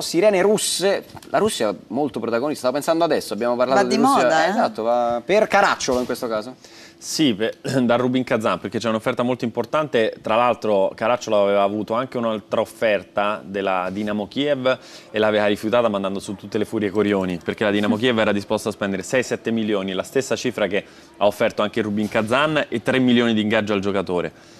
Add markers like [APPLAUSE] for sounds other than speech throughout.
Sirene russe, la Russia è molto protagonista, stavo pensando adesso, abbiamo parlato va di, di Russia, moda, eh? esatto, va per Caracciolo in questo caso. Sì, per, [LAUGHS] da Rubin Kazan, perché c'è un'offerta molto importante, tra l'altro Caracciolo aveva avuto anche un'altra offerta della Dinamo Kiev e l'aveva rifiutata mandando su tutte le furie Corioni, perché la Dinamo [LAUGHS] Kiev era disposta a spendere 6-7 milioni, la stessa cifra che ha offerto anche Rubin Kazan e 3 milioni di ingaggio al giocatore.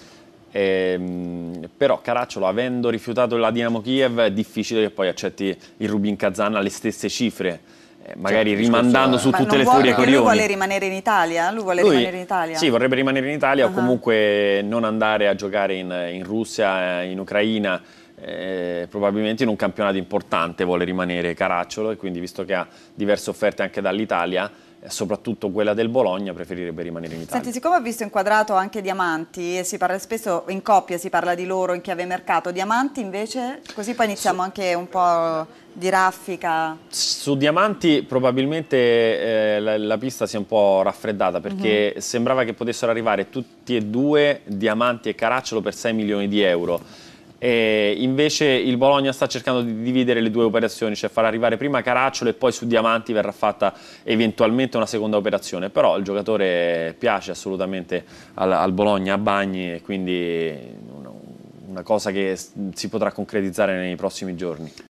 Ehm, però Caracciolo avendo rifiutato la Dinamo Kiev è difficile che poi accetti il Rubin Kazan alle stesse cifre eh, magari cioè, rimandando su tutte le furie corioni. Lui vuole rimanere in Italia? Lui vuole lui, rimanere in Italia? Sì, vorrebbe rimanere in Italia uh -huh. o comunque non andare a giocare in, in Russia, eh, in Ucraina, eh, probabilmente in un campionato importante vuole rimanere Caracciolo e quindi visto che ha diverse offerte anche dall'Italia eh, soprattutto quella del Bologna, preferirebbe rimanere in Italia. Senti, siccome ho visto inquadrato anche Diamanti, e si parla spesso in coppia, si parla di loro in chiave mercato, Diamanti invece, così poi iniziamo anche un po' di raffica. Su Diamanti probabilmente eh, la, la, pista si è un po' raffreddata perché mm -hmm. sembrava che potessero arrivare tutti e due Diamanti e Caracciolo per 6 milioni di euro e invece il Bologna sta cercando di dividere le due operazioni, cioè far arrivare prima Caracciolo e poi su Diamanti verrà fatta eventualmente una seconda operazione, però il giocatore piace assolutamente al, al Bologna, a Bagni e quindi una cosa che si potrà concretizzare nei prossimi giorni.